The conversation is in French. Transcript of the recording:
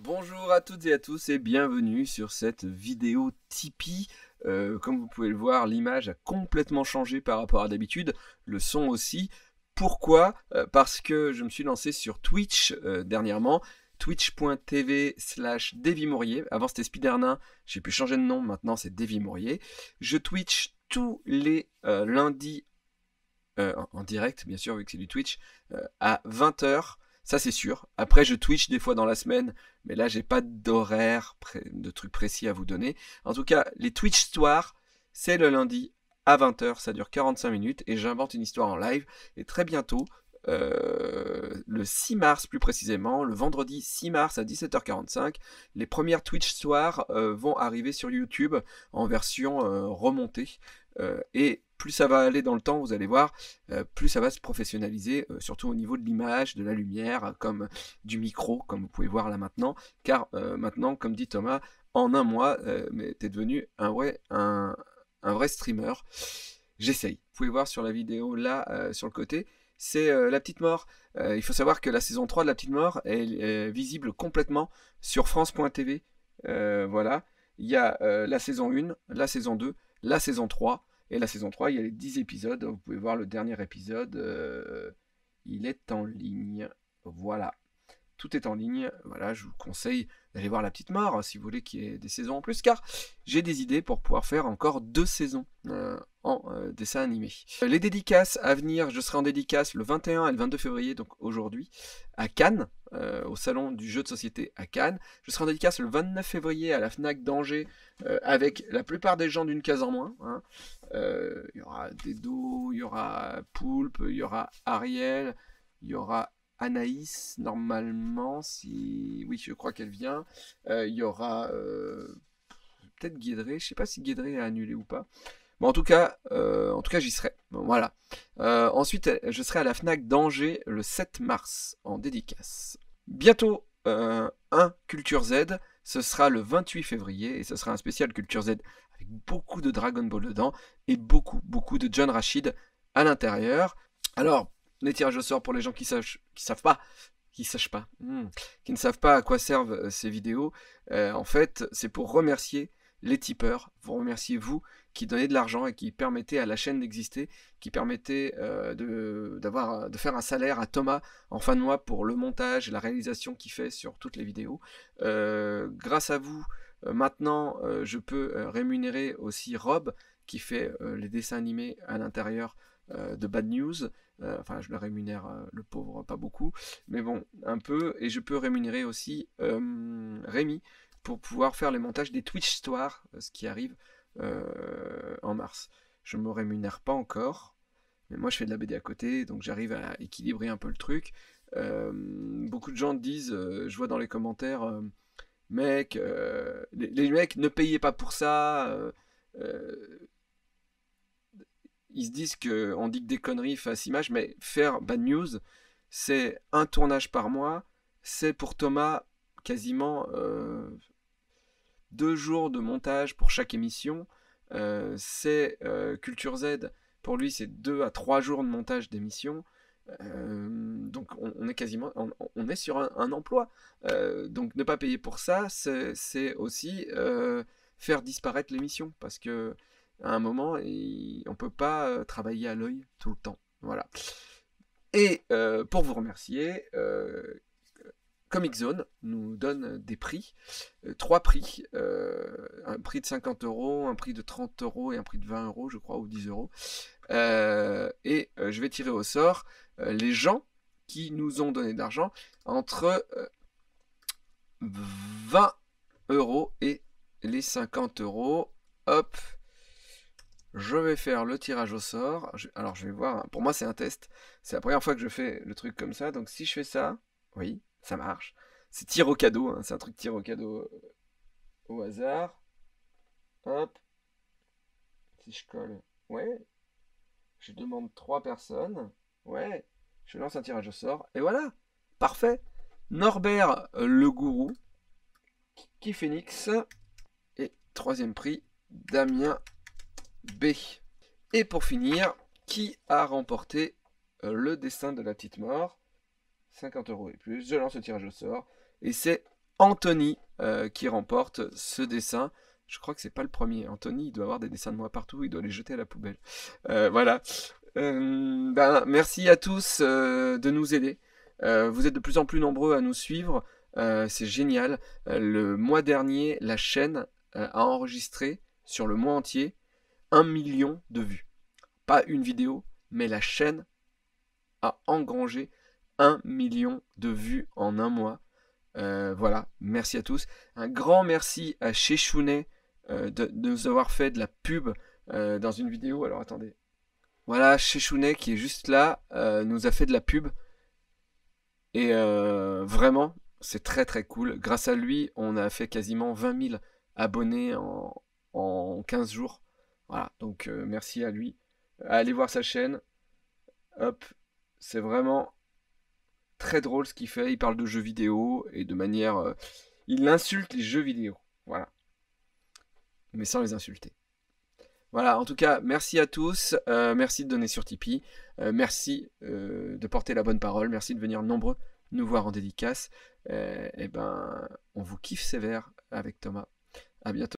Bonjour à toutes et à tous et bienvenue sur cette vidéo Tipeee. Euh, comme vous pouvez le voir, l'image a complètement changé par rapport à d'habitude, le son aussi. Pourquoi euh, Parce que je me suis lancé sur Twitch euh, dernièrement, twitch.tv slash Avant c'était Spidernin, j'ai pu changer de nom, maintenant c'est Davy Je Twitch tous les lundis en direct, bien sûr, vu que c'est du Twitch, à 20h ça c'est sûr. Après, je Twitch des fois dans la semaine, mais là, j'ai pas d'horaire, de trucs précis à vous donner. En tout cas, les Twitch Stoirs, c'est le lundi à 20h, ça dure 45 minutes, et j'invente une histoire en live. Et très bientôt, euh, le 6 mars plus précisément, le vendredi 6 mars à 17h45, les premières Twitch soir euh, vont arriver sur YouTube en version euh, remontée. et plus ça va aller dans le temps, vous allez voir, euh, plus ça va se professionnaliser, euh, surtout au niveau de l'image, de la lumière, euh, comme du micro, comme vous pouvez voir là maintenant. Car maintenant, comme dit Thomas, en un mois, tu es devenu un vrai, un, vrai streamer. J'essaye. Vous pouvez voir sur la vidéo là, sur le côté c'est La Petite Mort. il faut savoir que la saison 3 de La Petite Mort est, visible complètement sur France.tv. voilà. Il y a la saison 1, la saison 2, la saison 3. Et la saison 3, il y a les 10 épisodes. Vous pouvez voir le dernier épisode. Euh, il est en ligne. Voilà. Tout est en ligne. Voilà, je vous conseille d'aller voir La Petite Mare hein, si vous voulez qu'il y ait des saisons en plus, car j'ai des idées pour pouvoir faire encore deux saisons. Euh, en euh, dessin animé. Euh, les dédicaces à venir, je serai en dédicace le 21 et le 22 février, donc aujourd'hui, à Cannes, euh, au salon du jeu de société à Cannes. Je serai en dédicace le 29 février à la FNAC d'Angers avec la plupart des gens d'une case en moins. Hein. Il y aura Dedo, il y aura Poulpe, il y aura Ariel, il y aura Anaïs, normalement, si... Oui, je crois qu'elle vient. Il y aura peut-être Guédré, je ne sais pas si Guédré a annulé ou pas en tout cas, euh, en tout cas, j'y serai. voilà. Euh, ensuite, je serai à la Fnac d'Angers le 7 mars en dédicace. Bientôt, euh, un Culture Z. Ce sera le 28 février et ce sera un spécial Culture Z avec beaucoup de Dragon Ball dedans et beaucoup, beaucoup de John Rachid à l'intérieur. Alors, les tirages au sort pour les gens qui savent, qui savent pas, qui sachent pas, hmm, qui ne savent pas à quoi servent ces vidéos. en fait, c'est pour remercier les tipeurs vous remerciez vous qui donnez de l'argent et qui permettez à la chaîne d'exister, qui permettait euh, de, de faire un salaire à Thomas en fin de mois pour le montage et la réalisation qu'il fait sur toutes les vidéos. Euh, grâce à vous, euh, maintenant, je peux rémunérer aussi Rob qui fait les dessins animés à l'intérieur de Bad News. enfin, je le rémunère, le pauvre, pas beaucoup, mais bon, un peu. Et je peux rémunérer aussi Rémi pour pouvoir faire les montages des Twitch Stories, euh, ce qui arrive euh, en mars. Je ne me rémunère pas encore, mais moi je fais de la BD à côté, donc j'arrive à équilibrer un peu le truc. Euh, beaucoup de gens disent, je vois dans les commentaires, mec, les, mecs ne payez pas pour ça. ils se disent qu'on dit que des conneries face image, mais faire bad news, c'est un tournage par mois, c'est pour Thomas quasiment deux jours de montage pour chaque émission. Euh, c'est euh, Culture Z, pour lui, c'est deux à trois jours de montage d'émission. Euh, donc on, est quasiment, on, est sur un, emploi. donc ne pas payer pour ça, c'est aussi faire disparaître l'émission parce que à un moment, on on peut pas travailler à l'œil tout le temps. Voilà. Et pour vous remercier, Comic Zone nous donne des prix, euh, trois prix, euh, un prix de 50 euros, un prix de 30 euros et un prix de 20 euros, je crois, ou 10 euros. Euh, et je vais tirer au sort les gens qui nous ont donné de l'argent entre 20 euros et les 50 euros. Hop, je vais faire le tirage au sort. alors je vais voir, pour moi c'est un test. C'est la première fois que je fais le truc comme ça. Donc si je fais ça, oui, ça marche. C'est tir au cadeau, hein. c'est un truc tir au cadeau euh, au hasard. Hop. Si je colle, ouais. Je demande trois personnes, ouais. Je lance un tirage au sort, et voilà, parfait. Norbert euh, le gourou, qui Phoenix, et troisième prix, Damien B. Et pour finir, qui a remporté euh, le dessin de la petite mort 50 euros et plus. Je lance le tirage au sort. Et c'est Anthony euh, qui remporte ce dessin. Je crois que c'est pas le premier. Anthony, il doit avoir des dessins de moi partout. Il doit les jeter à la poubelle. Euh, voilà. Euh, ben, merci à tous de nous aider. vous êtes de plus en plus nombreux à nous suivre. c'est génial. le mois dernier, la chaîne a enregistré sur le mois entier un million de vues. Pas une vidéo, mais la chaîne a engrangé million de vues en un mois. Euh, voilà, merci à tous. Un grand merci à Chechounet euh, de, nous avoir fait de la pub euh, dans une vidéo. Alors attendez. Voilà, Chechounet qui est juste là nous a fait de la pub. Et vraiment, c'est très très cool. Grâce à lui, on a fait quasiment 20 000 abonnés en, en 15 jours. Voilà, donc merci à lui. Allez voir sa chaîne. Hop, c'est vraiment très drôle ce qu'il fait. Il parle de jeux vidéo et de manière. Euh, il insulte les jeux vidéo. Voilà. Mais sans les insulter. Voilà, en tout cas, merci à tous. Euh, merci de donner sur Tipeee. Euh, merci de porter la bonne parole. Merci de venir nombreux nous voir en dédicace. et eh ben, on vous kiffe sévère avec Thomas. À bientôt.